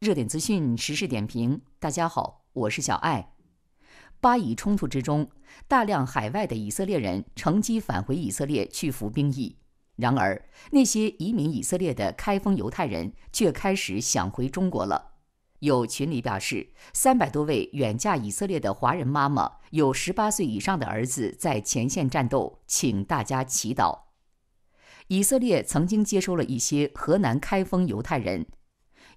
热点资讯，时事点评。大家好，我是小艾。巴以冲突之中，大量海外的以色列人乘机返回以色列去服兵役，然而那些移民以色列的开封犹太人却开始想回中国了。有群里表示，三百多位远嫁以色列的华人妈妈，有十八岁以上的儿子在前线战斗，请大家祈祷。以色列曾经接收了一些河南开封犹太人。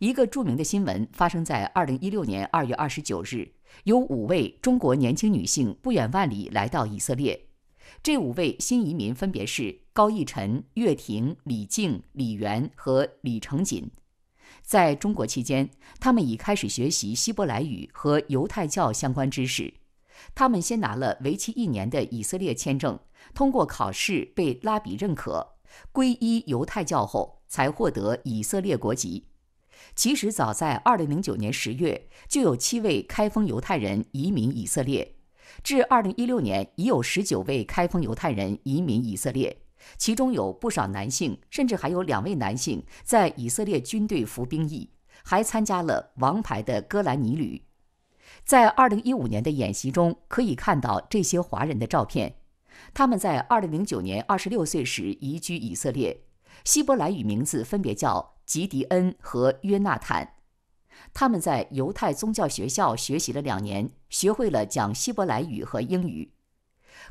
一个著名的新闻发生在二零一六年二月二十九日，有五位中国年轻女性不远万里来到以色列。这五位新移民分别是高逸晨、岳婷、李静、李媛和李成锦。在中国期间，他们已开始学习希伯来语和犹太教相关知识。他们先拿了为期一年的以色列签证，通过考试被拉比认可，皈依犹太教后才获得以色列国籍。其实，早在2009年10月，就有七位开封犹太人移民以色列。至2016年，已有十九位开封犹太人移民以色列，其中有不少男性，甚至还有两位男性在以色列军队服兵役，还参加了王牌的戈兰尼旅。在2015年的演习中，可以看到这些华人的照片。他们在2009年26岁时移居以色列。希伯来语名字分别叫吉迪恩和约纳坦，他们在犹太宗教学校学习了两年，学会了讲希伯来语和英语。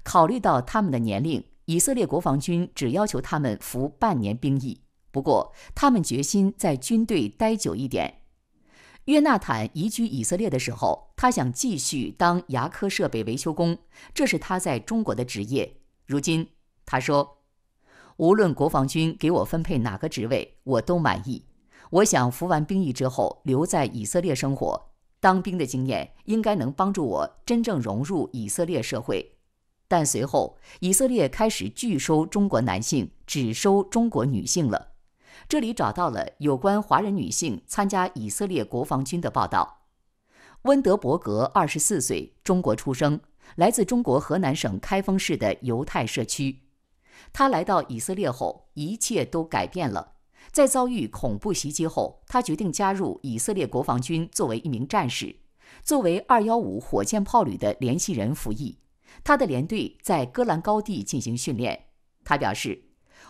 考虑到他们的年龄，以色列国防军只要求他们服半年兵役。不过，他们决心在军队待久一点。约纳坦移居以色列的时候，他想继续当牙科设备维修工，这是他在中国的职业。如今，他说。无论国防军给我分配哪个职位，我都满意。我想服完兵役之后留在以色列生活。当兵的经验应该能帮助我真正融入以色列社会。但随后，以色列开始拒收中国男性，只收中国女性了。这里找到了有关华人女性参加以色列国防军的报道。温德伯格二十四岁，中国出生，来自中国河南省开封市的犹太社区。他来到以色列后，一切都改变了。在遭遇恐怖袭击后，他决定加入以色列国防军，作为一名战士，作为二幺五火箭炮旅的联系人服役。他的连队在戈兰高地进行训练。他表示：“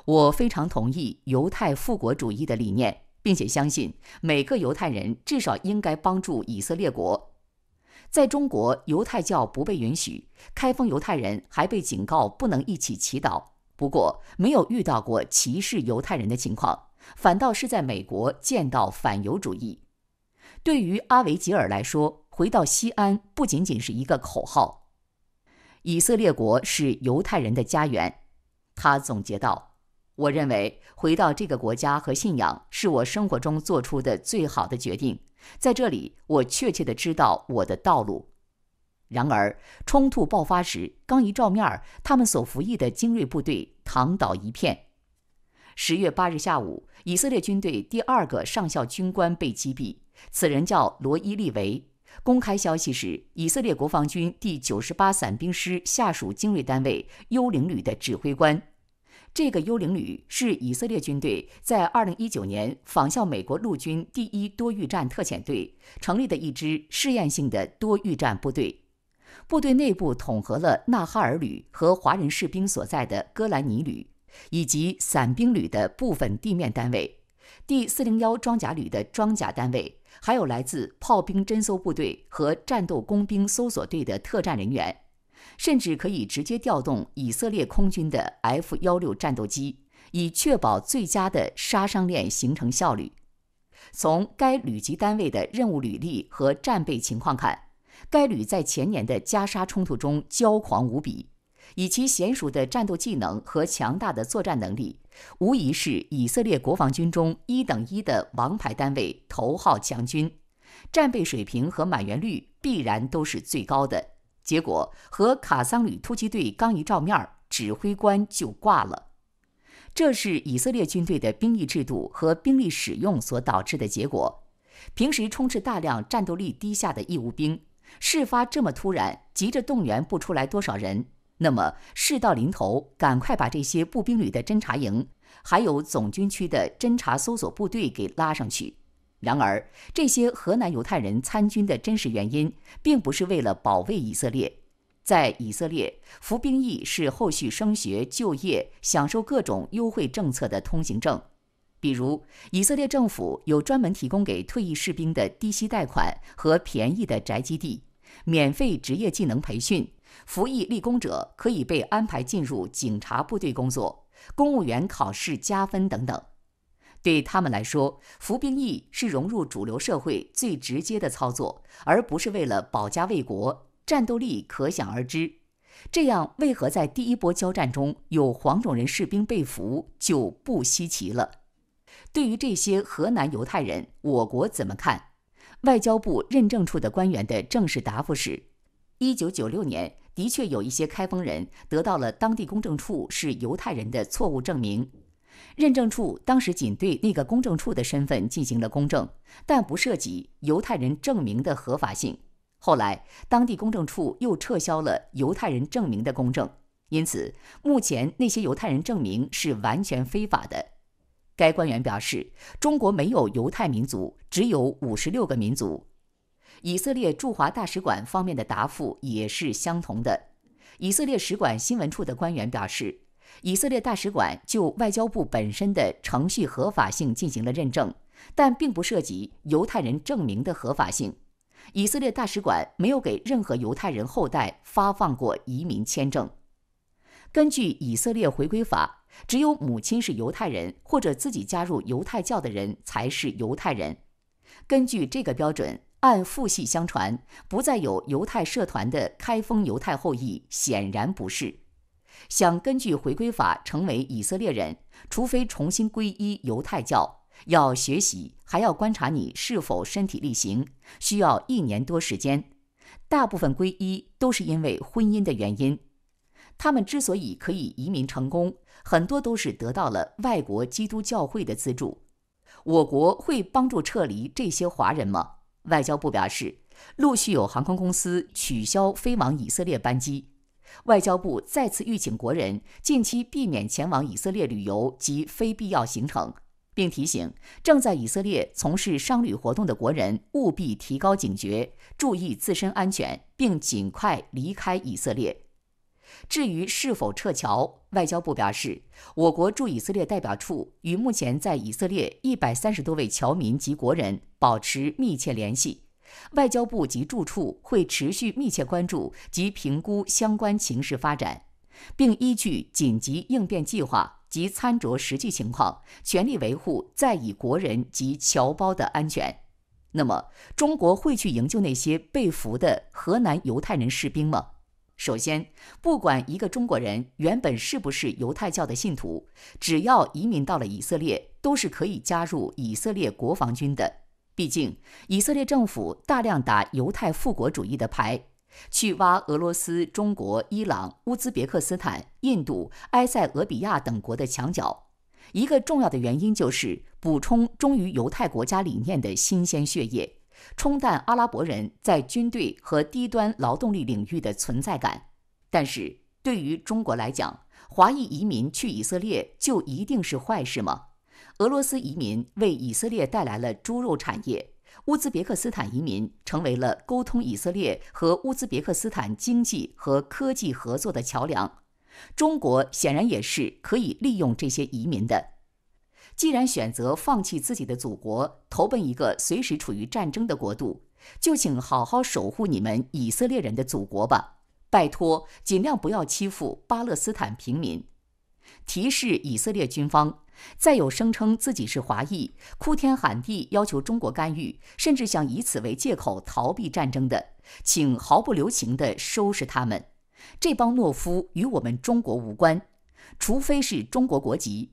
我非常同意犹太复国主义的理念，并且相信每个犹太人至少应该帮助以色列国。”在中国，犹太教不被允许，开封犹太人还被警告不能一起祈祷。不过没有遇到过歧视犹太人的情况，反倒是在美国见到反犹主义。对于阿维吉尔来说，回到西安不仅仅是一个口号。以色列国是犹太人的家园，他总结道：“我认为回到这个国家和信仰是我生活中做出的最好的决定。在这里，我确切的知道我的道路。”然而，冲突爆发时，刚一照面，他们所服役的精锐部队躺倒一片。十月八日下午，以色列军队第二个上校军官被击毙，此人叫罗伊利维。公开消息是，以色列国防军第九十八伞兵师下属精锐单位“幽灵旅”的指挥官。这个“幽灵旅”是以色列军队在二零一九年仿效美国陆军第一多域战特遣队成立的一支试验性的多域战部队。部队内部统合了纳哈尔旅和华人士兵所在的戈兰尼旅，以及伞兵旅的部分地面单位，第401装甲旅的装甲单位，还有来自炮兵侦搜部队和战斗工兵搜索队的特战人员，甚至可以直接调动以色列空军的 F-16 战斗机，以确保最佳的杀伤链形成效率。从该旅级单位的任务履历和战备情况看。该旅在前年的加沙冲突中骄狂无比，以其娴熟的战斗技能和强大的作战能力，无疑是以色列国防军中一等一的王牌单位、头号强军，战备水平和满员率必然都是最高的。结果和卡桑旅突击队刚一照面，指挥官就挂了。这是以色列军队的兵役制度和兵力使用所导致的结果，平时充斥大量战斗力低下的义务兵。事发这么突然，急着动员不出来多少人。那么事到临头，赶快把这些步兵旅的侦察营，还有总军区的侦察搜索部队给拉上去。然而，这些河南犹太人参军的真实原因，并不是为了保卫以色列。在以色列，服兵役是后续升学、就业、享受各种优惠政策的通行证。比如，以色列政府有专门提供给退役士兵的低息贷款和便宜的宅基地、免费职业技能培训，服役立功者可以被安排进入警察部队工作、公务员考试加分等等。对他们来说，服兵役是融入主流社会最直接的操作，而不是为了保家卫国，战斗力可想而知。这样，为何在第一波交战中有黄种人士兵被俘就不稀奇了？对于这些河南犹太人，我国怎么看？外交部认证处的官员的正式答复是：一九九六年的确有一些开封人得到了当地公证处是犹太人的错误证明。认证处当时仅对那个公证处的身份进行了公证，但不涉及犹太人证明的合法性。后来，当地公证处又撤销了犹太人证明的公证，因此目前那些犹太人证明是完全非法的。该官员表示，中国没有犹太民族，只有五十六个民族。以色列驻华大使馆方面的答复也是相同的。以色列使馆新闻处的官员表示，以色列大使馆就外交部本身的程序合法性进行了认证，但并不涉及犹太人证明的合法性。以色列大使馆没有给任何犹太人后代发放过移民签证。根据以色列回归法。只有母亲是犹太人，或者自己加入犹太教的人才是犹太人。根据这个标准，按父系相传，不再有犹太社团的开封犹太后裔显然不是。想根据回归法成为以色列人，除非重新皈依犹太教，要学习，还要观察你是否身体力行，需要一年多时间。大部分皈依都是因为婚姻的原因。他们之所以可以移民成功，很多都是得到了外国基督教会的资助。我国会帮助撤离这些华人吗？外交部表示，陆续有航空公司取消飞往以色列班机。外交部再次预警国人，近期避免前往以色列旅游及非必要行程，并提醒正在以色列从事商旅活动的国人务必提高警觉，注意自身安全，并尽快离开以色列。至于是否撤侨，外交部表示，我国驻以色列代表处与目前在以色列一百三十多位侨民及国人保持密切联系，外交部及驻处会持续密切关注及评估相关情势发展，并依据紧急应变计划及参照实际情况，全力维护在以国人及侨胞的安全。那么，中国会去营救那些被俘的河南犹太人士兵吗？首先，不管一个中国人原本是不是犹太教的信徒，只要移民到了以色列，都是可以加入以色列国防军的。毕竟，以色列政府大量打犹太复国主义的牌，去挖俄罗斯、中国、伊朗、乌兹别克斯坦、印度、埃塞俄比亚等国的墙角。一个重要的原因就是补充忠于犹太国家理念的新鲜血液。冲淡阿拉伯人在军队和低端劳动力领域的存在感，但是对于中国来讲，华裔移民去以色列就一定是坏事吗？俄罗斯移民为以色列带来了猪肉产业，乌兹别克斯坦移民成为了沟通以色列和乌兹别克斯坦经济和科技合作的桥梁，中国显然也是可以利用这些移民的。既然选择放弃自己的祖国，投奔一个随时处于战争的国度，就请好好守护你们以色列人的祖国吧。拜托，尽量不要欺负巴勒斯坦平民。提示以色列军方：再有声称自己是华裔、哭天喊地要求中国干预，甚至想以此为借口逃避战争的，请毫不留情地收拾他们。这帮懦夫与我们中国无关，除非是中国国籍。